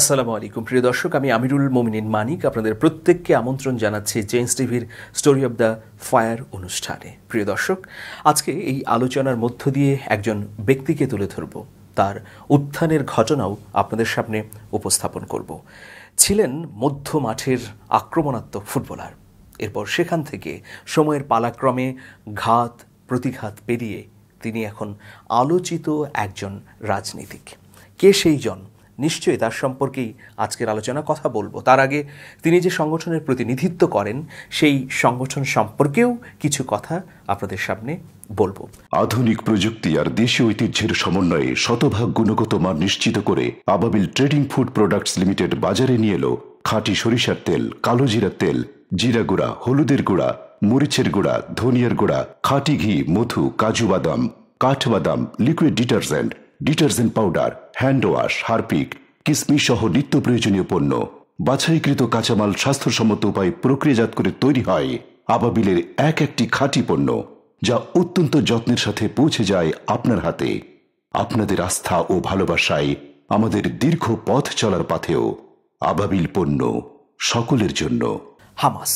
আসসালামু আলাইকুম প্রিয় দর্শক আমি আমিরুল মোমিনিন মানিক আপনাদের প্রত্যেককে আমন্ত্রণ জানাচ্ছি জেন্স টিভির স্টোরি অব দ্য ফায়ার অনুষ্ঠানে প্রিয় দর্শক আজকে এই আলোচনার মধ্য দিয়ে একজন ব্যক্তিকে তুলে ধরব তার উত্থানের ঘটনাও আপনাদের সামনে উপস্থাপন করব ছিলেন মধ্য মাঠের আক্রমণাত্মক ফুটবলার এরপর সেখান থেকে সময়ের পালাক্রমে ঘাত প্রতিঘাত পেরিয়ে তিনি এখন আলোচিত একজন রাজনীতিক কে সেই জন নিশ্চয়ই তার সম্পর্কেই আজকের আলোচনা কথা বলবো তার আগে তিনি যে সংগঠনের প্রতিনিধিত্ব করেন সেই সংগঠন সম্পর্কেও কিছু কথা আপনাদের সামনে বলবো আধুনিক প্রযুক্তি আর দেশীয় ঐতিহ্যের সমন্বয়ে শতভাগ গুণগত মান নিশ্চিত করে আবাবিল ট্রেডিং ফুড প্রোডাক্টস লিমিটেড বাজারে নিয়ে এলো খাঁটি সরিষার তেল কালো জিরার তেল জিরা গুঁড়া হলুদের গুঁড়া মরিচের গুঁড়া ধনিয়ার গুঁড়া খাঁটি ঘি মধু কাজু বাদাম কাঠবাদাম liquid detergent detergent powder hand wash Harpic কিসমিস সহ নিত্য প্রয়োজনীয় পণ্য বাছাইকৃত কাঁচামাল স্বাস্থ্যসম্মত উপায়ে প্রক্রিয়াজাত করে তৈরি হয় আবাবিলের এক একটি খাঁটি পণ্য যা অত্যন্ত যত্নের সাথে পৌঁছে যায় আপনার হাতে আপনাদের আস্থা ও ভালোবাসায় আমাদের দীর্ঘ পথ চলার পাথেও আবাবিল পণ্য সকলের জন্য হামাস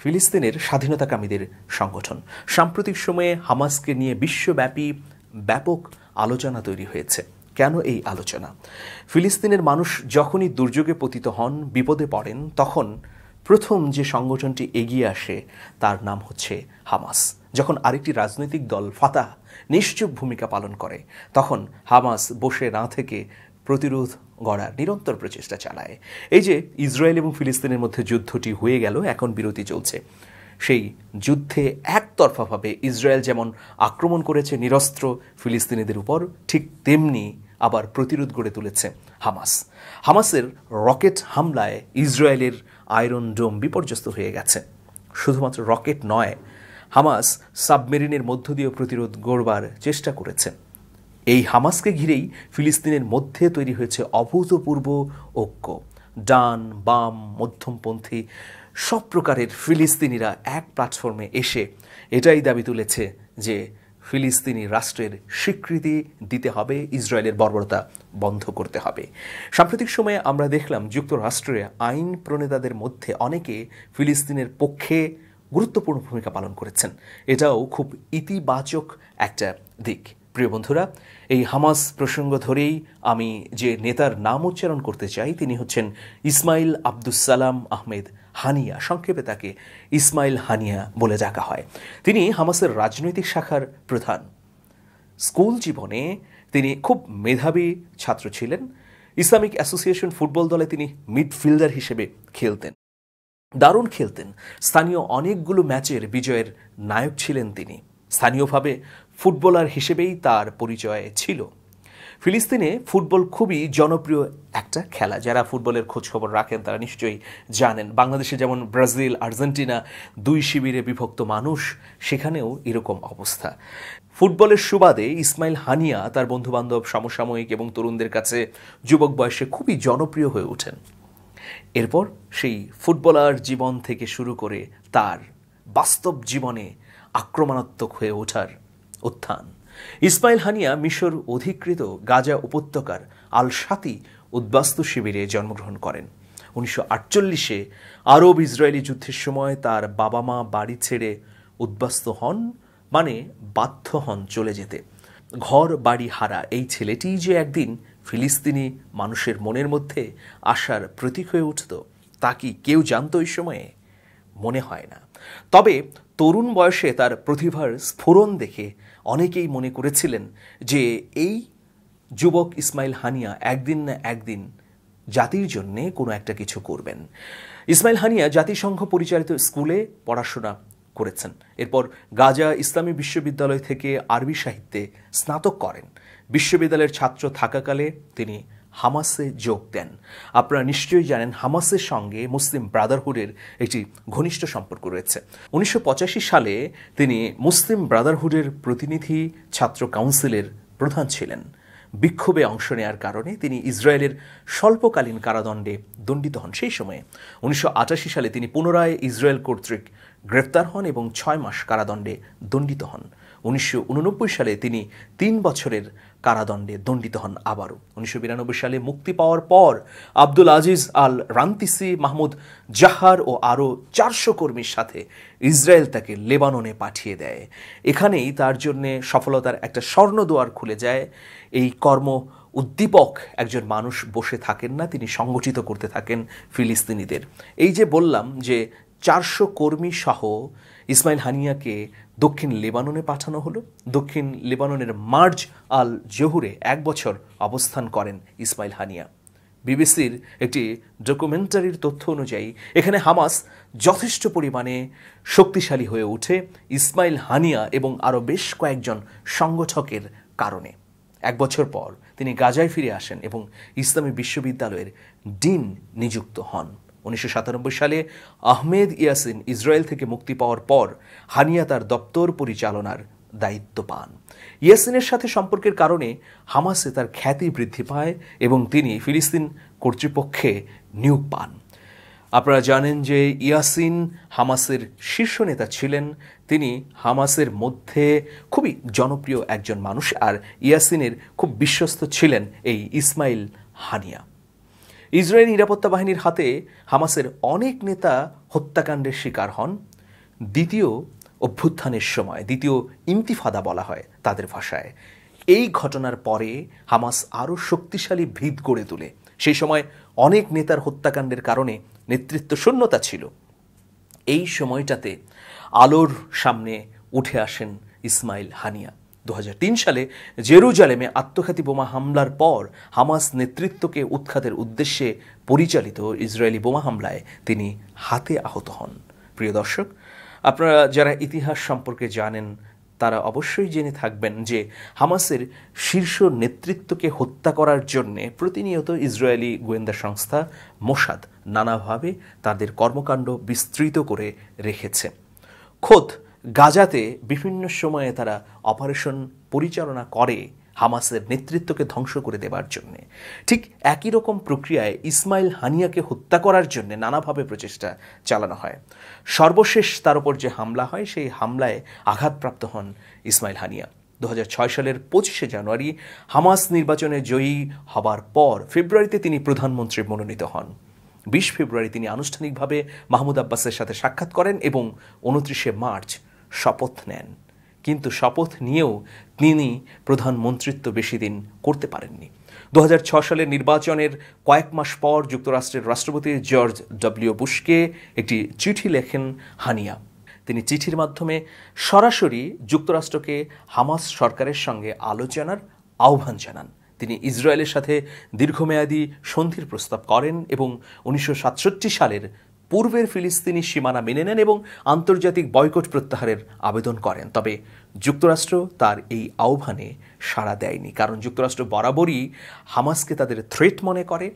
ফিলিস্তিনের স্বাধীনতাকামীদের সংগঠন সাম্প্রতিক সময়ে হামাসকে নিয়ে বিশ্বব্যাপী ব্যাপক আলোচনা তৈরি হয়েছে কেন এই আলোচনা ফিলিস্তিনের মানুষ যখনই দুর্যোগে পতিত হন বিপদে পড়েন তখন প্রথম যে সংগঠনটি এগিয়ে আসে তার নাম হচ্ছে হামাস যখন আরেকটি রাজনৈতিক দল ফাতাহ নিশ্চুপ ভূমিকা পালন করে তখন হামাস বসে না থেকে প্রতিরোধ গড়ার নিরন্তর প্রচেষ্টা চালায় এই যে ইসরায়েল এবং ফিলিস্তিনের মধ্যে যুদ্ধটি হয়ে গেল এখন বিরতি চলছে সেই যুদ্ধে একতরফাভাবে ইসরায়েল যেমন আক্রমণ করেছে নিরস্ত্র ফিলিস্তিনিদের উপর ঠিক তেমনি আবার প্রতিরোধ গড়ে তুলেছে হামাস হামাসের রকেট হামলায় ইসরায়েলের আয়রন ডোম বিপর্যস্ত হয়ে গেছে শুধুমাত্র রকেট নয় হামাস সাবমেরিনের মধ্য দিয়ে প্রতিরোধ গড়বার চেষ্টা করেছে এই হামাসকে ঘিরেই ফিলিস্তিনের মধ্যে তৈরি হয়েছে অভূতপূর্ব ঐক্য ডান বাম মধ্যমপন্থী সব প্রকারের ফিলিস্তিনিরা এক প্ল্যাটফর্মে এসে এটাই দাবি তুলেছে যে ফিলিস্তিনি রাষ্ট্রের স্বীকৃতি দিতে হবে ইসরায়েলের বর্বরতা বন্ধ করতে হবে সাম্প্রতিক সময়ে আমরা দেখলাম যুক্তরাষ্ট্রে আইন প্রণেতাদের মধ্যে অনেকে ফিলিস্তিনের পক্ষে গুরুত্বপূর্ণ ভূমিকা পালন করেছেন এটাও খুব ইতিবাচক একটা দিক প্রিয় বন্ধুরা এই হামাস প্রসঙ্গ ধরেই আমি যে নেতার নাম উচ্চারণ করতে চাই তিনি হচ্ছেন ইসমাইল আব্দুস সালাম আহমেদ হানিয়া সংক্ষেপে তাকে ইসমাইল হানিয়া বলে ডাকা হয় তিনি হামাসের রাজনৈতিক শাখার প্রধান স্কুল জীবনে তিনি খুব মেধাবী ছাত্র ছিলেন ইসলামিক অ্যাসোসিয়েশন ফুটবল দলে তিনি মিডফিল্ডার হিসেবে খেলতেন দারুণ খেলতেন স্থানীয় অনেকগুলো ম্যাচের বিজয়ের নায়ক ছিলেন তিনি স্থানীয়ভাবে ফুটবলার হিসেবেই তার পরিচয় ছিল ফিলিস্তিনে ফুটবল খুবই জনপ্রিয় একটা খেলা যারা ফুটবলের খোঁজখবর রাখেন তারা নিশ্চয়ই জানেন বাংলাদেশে যেমন ব্রাজিল আর্জেন্টিনা দুই শিবিরে বিভক্ত মানুষ সেখানেও এরকম অবস্থা ফুটবলের সুবাদে ইসমাইল হানিয়া তার বন্ধুবান্ধব সমসাময়িক এবং তরুণদের কাছে যুবক বয়সে খুবই জনপ্রিয় হয়ে ওঠেন এরপর সেই ফুটবলার জীবন থেকে শুরু করে তার বাস্তব জীবনে আক্রমণাত্মক হয়ে ওঠার উত্থান ইসমাইল হানিয়া মিশর অধিকৃত গাজা উপত্যকার আল সাতি উদ্বাস্তু শিবিরে জন্মগ্রহণ করেন উনিশশো আটচল্লিশে আরব ইসরায়েলি যুদ্ধের সময় তার বাবা মা বাড়ি ছেড়ে উদ্বাস্ত হন মানে বাধ্য হন চলে যেতে ঘর বাড়ি হারা এই ছেলেটি যে একদিন ফিলিস্তিনি মানুষের মনের মধ্যে আসার প্রতীক হয়ে উঠত তা কি কেউ জানত ওই সময়ে মনে হয় না তবে তরুণ বয়সে তার প্রতিভার স্ফোরণ দেখে অনেকেই মনে করেছিলেন যে এই যুবক ইসমাইল হানিয়া একদিন না একদিন জাতির জন্যে কোনো একটা কিছু করবেন ইসমাইল হানিয়া জাতিসংঘ পরিচালিত স্কুলে পড়াশোনা করেছেন এরপর গাজা ইসলামী বিশ্ববিদ্যালয় থেকে আরবি সাহিত্যে স্নাতক করেন বিশ্ববিদ্যালয়ের ছাত্র থাকাকালে তিনি হামাসে যোগ দেন আপনারা নিশ্চয়ই জানেন হামাসের সঙ্গে মুসলিম ব্রাদারহুডের একটি ঘনিষ্ঠ সম্পর্ক রয়েছে উনিশশো সালে তিনি মুসলিম ব্রাদারহুডের প্রতিনিধি ছাত্র কাউন্সিলের প্রধান ছিলেন বিক্ষোভে অংশ নেয়ার কারণে তিনি ইসরায়েলের স্বল্পকালীন কারাদণ্ডে দণ্ডিত হন সেই সময়ে উনিশশো সালে তিনি পুনরায় ইসরায়েল কর্তৃক গ্রেপ্তার হন এবং ছয় মাস কারাদণ্ডে দণ্ডিত হন উনিশশো সালে তিনি তিন বছরের কারাদণ্ডে দণ্ডিত হন আবারও উনিশশো সালে মুক্তি পাওয়ার পর আব্দুল আজিজ আল রান্তিসি মাহমুদ জাহার ও আরও চারশো কর্মীর সাথে ইসরায়েল তাকে লেবাননে পাঠিয়ে দেয় এখানেই তার জন্যে সফলতার একটা স্বর্ণ দোয়ার খুলে যায় এই কর্ম উদ্দীপক একজন মানুষ বসে থাকেন না তিনি সংগঠিত করতে থাকেন ফিলিস্তিনিদের এই যে বললাম যে চারশো কর্মী সহ ইসমাইল হানিয়াকে দক্ষিণ লেবাননে পাঠানো হলো দক্ষিণ লেবাননের মার্জ আল জহুরে এক বছর অবস্থান করেন ইসমাইল হানিয়া বিবিসির একটি ডকুমেন্টারির তথ্য অনুযায়ী এখানে হামাস যথেষ্ট পরিমাণে শক্তিশালী হয়ে ওঠে ইসমাইল হানিয়া এবং আরও বেশ কয়েকজন সংগঠকের কারণে এক বছর পর তিনি গাজায় ফিরে আসেন এবং ইসলামী বিশ্ববিদ্যালয়ের ডিন নিযুক্ত হন উনিশশো সালে আহমেদ ইয়াসিন ইসরায়েল থেকে মুক্তি পাওয়ার পর হানিয়া তার দপ্তর পরিচালনার দায়িত্ব পান ইয়াসিনের সাথে সম্পর্কের কারণে হামাসে তার খ্যাতি বৃদ্ধি পায় এবং তিনি ফিলিস্তিন কর্তৃপক্ষে নিয়োগ পান আপনারা জানেন যে ইয়াসিন হামাসের শীর্ষ নেতা ছিলেন তিনি হামাসের মধ্যে খুবই জনপ্রিয় একজন মানুষ আর ইয়াসিনের খুব বিশ্বস্ত ছিলেন এই ইসমাইল হানিয়া ইসরায়েল নিরাপত্তা বাহিনীর হাতে হামাসের অনেক নেতা হত্যাকাণ্ডের শিকার হন দ্বিতীয় অভ্যুত্থানের সময় দ্বিতীয় ইমতিফাদা বলা হয় তাদের ভাষায় এই ঘটনার পরে হামাস আরও শক্তিশালী ভিত গড়ে তোলে সেই সময় অনেক নেতার হত্যাকাণ্ডের কারণে নেতৃত্ব শূন্যতা ছিল এই সময়টাতে আলোর সামনে উঠে আসেন ইসমাইল হানিয়া দু সালে জেরুজালেমে আত্মঘাতী বোমা হামলার পর হামাস নেতৃত্বকে উৎখাতের উদ্দেশ্যে পরিচালিত ইসরায়েলি বোমা হামলায় তিনি হাতে আহত হন প্রিয় দর্শক আপনারা যারা ইতিহাস সম্পর্কে জানেন তারা অবশ্যই জেনে থাকবেন যে হামাসের শীর্ষ নেতৃত্বকে হত্যা করার জন্যে প্রতিনিয়ত ইসরায়েলি গোয়েন্দা সংস্থা মোসাদ নানাভাবে তাদের কর্মকাণ্ড বিস্তৃত করে রেখেছে খোদ গাজাতে বিভিন্ন সময়ে তারা অপারেশন পরিচালনা করে হামাসের নেতৃত্বকে ধ্বংস করে দেবার জন্যে ঠিক একই রকম প্রক্রিয়ায় ইসমাইল হানিয়াকে হত্যা করার জন্য নানাভাবে প্রচেষ্টা চালানো হয় সর্বশেষ তার উপর যে হামলা হয় সেই হামলায় আঘাতপ্রাপ্ত হন ইসমাইল হানিয়া দু সালের পঁচিশে জানুয়ারি হামাস নির্বাচনে জয়ী হবার পর ফেব্রুয়ারিতে তিনি প্রধানমন্ত্রী মনোনীত হন বিশ ফেব্রুয়ারি তিনি আনুষ্ঠানিকভাবে মাহমুদ আব্বাসের সাথে সাক্ষাৎ করেন এবং উনত্রিশে মার্চ শপথ নেন কিন্তু শপথ নিয়েও তিনি প্রধানমন্ত্রিত্ব বেশি দিন করতে পারেননি দু সালের নির্বাচনের কয়েক মাস পর যুক্তরাষ্ট্রের রাষ্ট্রপতি জর্জ ডব্লিউ বুশকে একটি চিঠি লেখেন হানিয়া তিনি চিঠির মাধ্যমে সরাসরি যুক্তরাষ্ট্রকে হামাস সরকারের সঙ্গে আলোচনার আহ্বান জানান তিনি ইসরায়েলের সাথে দীর্ঘমেয়াদী সন্ধির প্রস্তাব করেন এবং উনিশশো সালের পূর্বের ফিলিস্তিনি সীমানা মেনে নেন এবং আন্তর্জাতিক বয়কট প্রত্যাহারের আবেদন করেন তবে যুক্তরাষ্ট্র তার এই আহ্বানে সাড়া দেয়নি কারণ যুক্তরাষ্ট্র বরাবরই হামাসকে তাদের থ্রেট মনে করে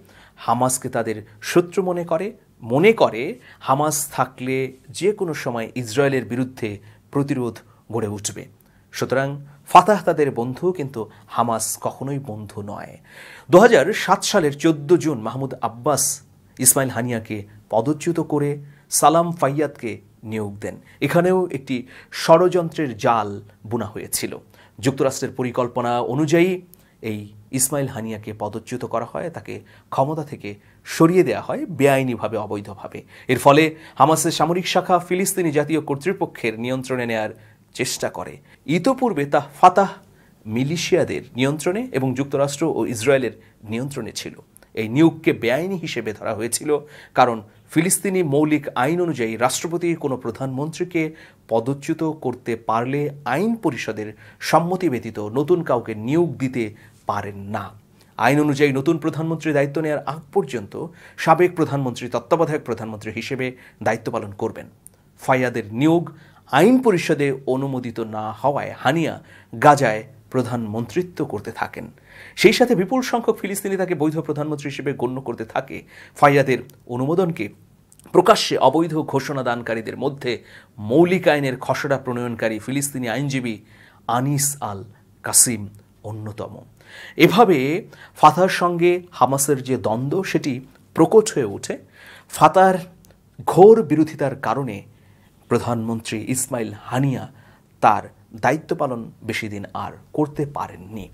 হামাসকে তাদের শত্রু মনে করে মনে করে হামাস থাকলে যে কোনো সময় ইসরায়েলের বিরুদ্ধে প্রতিরোধ গড়ে উঠবে সুতরাং ফাতাহ তাদের বন্ধু কিন্তু হামাস কখনোই বন্ধু নয় দু সালের চোদ্দ জুন মাহমুদ আব্বাস ইসমাইল হানিয়াকে পদচ্যুত করে সালাম ফাইয়াদকে নিয়োগ দেন এখানেও একটি ষড়যন্ত্রের জাল বোনা হয়েছিল যুক্তরাষ্ট্রের পরিকল্পনা অনুযায়ী এই ইসমাইল হানিয়াকে পদচ্যুত করা হয় তাকে ক্ষমতা থেকে সরিয়ে দেওয়া হয় বেআইনিভাবে অবৈধভাবে এর ফলে হামাসের সামরিক শাখা ফিলিস্তিনি জাতীয় কর্তৃপক্ষের নিয়ন্ত্রণে নেয়ার চেষ্টা করে ইতোপূর্বে তা ফাতাহ মিলিশিয়াদের নিয়ন্ত্রণে এবং যুক্তরাষ্ট্র ও ইসরায়েলের নিয়ন্ত্রণে ছিল এই নিয়োগকে বেআইনি হিসেবে ধরা হয়েছিল কারণ ফিলিস্তিনি মৌলিক আইন অনুযায়ী রাষ্ট্রপতি কোনো প্রধানমন্ত্রীকে পদচ্যুত করতে পারলে আইন পরিষদের সম্মতি ব্যতীত নতুন কাউকে নিয়োগ দিতে পারেন না আইন অনুযায়ী নতুন প্রধানমন্ত্রী দায়িত্ব নেওয়ার আগ পর্যন্ত সাবেক প্রধানমন্ত্রী তত্ত্বাবধায়ক প্রধানমন্ত্রী হিসেবে দায়িত্ব পালন করবেন ফাইয়াদের নিয়োগ আইন পরিষদে অনুমোদিত না হওয়ায় হানিয়া গাজায় প্রধান মন্ত্রিত্ব করতে থাকেন সেই সাথে বিপুল সংখ্যক ফিলিস্তিনি তাকে বৈধ প্রধানমন্ত্রী হিসেবে গণ্য করতে থাকে ফাইয়াদের অনুমোদনকে প্রকাশ্যে অবৈধ ঘোষণা দানকারীদের মধ্যে মৌলিক আইনের খসড়া প্রণয়নকারী ফিলিস্তিনি আইনজীবী আনিস আল কাসিম অন্যতম এভাবে ফাতার সঙ্গে হামাসের যে দ্বন্দ্ব সেটি প্রকট হয়ে ওঠে ফাতার ঘোর বিরোধিতার কারণে প্রধানমন্ত্রী ইসমাইল হানিয়া তার দায়িত্ব পালন বেশি দিন আর করতে পারেননি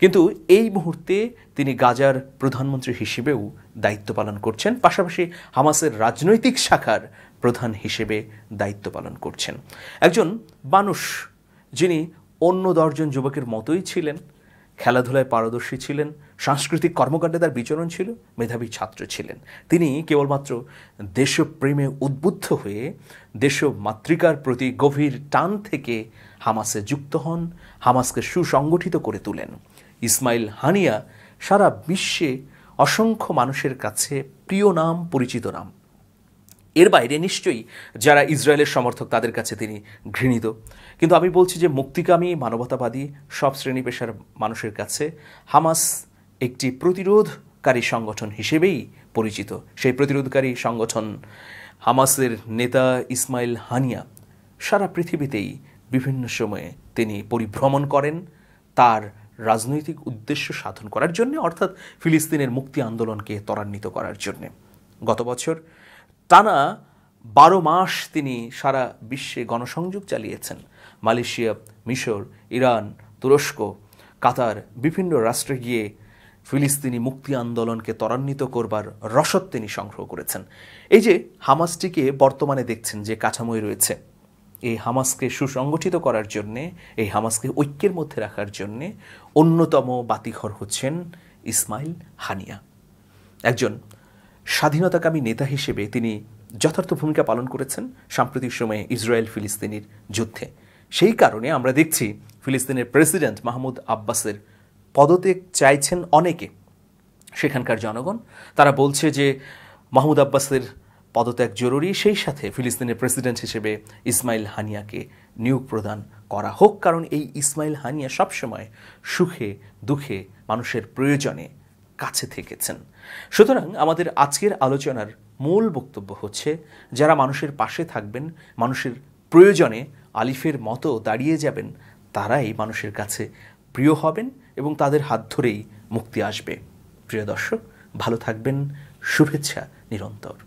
কিন্তু এই মুহূর্তে তিনি গাজার প্রধানমন্ত্রী হিসেবেও দায়িত্ব পালন করছেন পাশাপাশি হামাসের রাজনৈতিক শাখার প্রধান হিসেবে দায়িত্ব পালন করছেন একজন মানুষ যিনি অন্য দশজন যুবকের মতোই ছিলেন খেলাধুলায় পারদর্শী ছিলেন সাংস্কৃতিক কর্মকাণ্ডে তার বিচরণ ছিল মেধাবী ছাত্র ছিলেন তিনি কেবলমাত্র দেশপ্রেমে উদ্বুদ্ধ হয়ে দেশ মাতৃকার প্রতি গভীর টান থেকে হামাসে যুক্ত হন হামাসকে সুসংগঠিত করে তোলেন ইসমাইল হানিয়া সারা বিশ্বে অসংখ্য মানুষের কাছে প্রিয় নাম পরিচিত নাম এর বাইরে নিশ্চয়ই যারা ইসরায়েলের সমর্থক তাদের কাছে তিনি ঘৃণিত কিন্তু আমি বলছি যে মুক্তিকামী মানবতাবাদী সব শ্রেণী পেশার মানুষের কাছে হামাস একটি প্রতিরোধকারী সংগঠন হিসেবেই পরিচিত সেই প্রতিরোধকারী সংগঠন হামাসের নেতা ইসমাইল হানিয়া সারা পৃথিবীতেই বিভিন্ন সময়ে তিনি পরিভ্রমণ করেন তার রাজনৈতিক উদ্দেশ্য সাধন করার জন্য অর্থাৎ ফিলিস্তিনের মুক্তি আন্দোলনকে ত্বরান্বিত করার জন্য গত বছর টানা বারো মাস তিনি সারা বিশ্বে গণসংযোগ চালিয়েছেন মালয়েশিয়া মিশর ইরান তুরস্ক কাতার বিভিন্ন রাষ্ট্রে গিয়ে ফিলিস্তিনি মুক্তি আন্দোলনকে ত্বরান্বিত করবার রসদ তিনি সংগ্রহ করেছেন এই যে হামাসটিকে বর্তমানে দেখছেন যে কাঠামোয় রয়েছে এই হামাসকে সুসংগঠিত করার জন্যে এই হামাসকে ঐক্যের মধ্যে রাখার জন্যে অন্যতম বাতিঘর হচ্ছেন ইসমাইল হানিয়া একজন স্বাধীনতাকামী নেতা হিসেবে তিনি যথার্থ ভূমিকা পালন করেছেন সাম্প্রতিক সময়ে ইসরায়েল ফিলিস্তিনির যুদ্ধে সেই কারণে আমরা দেখছি ফিলিস্তিনের প্রেসিডেন্ট মাহমুদ আব্বাসের পদত্যাগ চাইছেন অনেকে সেখানকার জনগণ তারা বলছে যে মাহমুদ আব্বাসের পদত্যাগ জরুরি সেই সাথে ফিলিস্তিনের প্রেসিডেন্ট হিসেবে ইসমাইল হানিয়াকে নিয়োগ প্রদান করা হোক কারণ এই ইসমাইল হানিয়া সবসময় সুখে দুঃখে মানুষের প্রয়োজনে কাছে থেকেছেন সুতরাং আমাদের আজকের আলোচনার মূল বক্তব্য হচ্ছে যারা মানুষের পাশে থাকবেন মানুষের প্রয়োজনে আলিফের মতো দাঁড়িয়ে যাবেন তারাই মানুষের কাছে প্রিয় হবেন এবং তাদের হাত ধরেই মুক্তি আসবে প্রিয় দর্শক ভালো থাকবেন শুভেচ্ছা নিরন্তর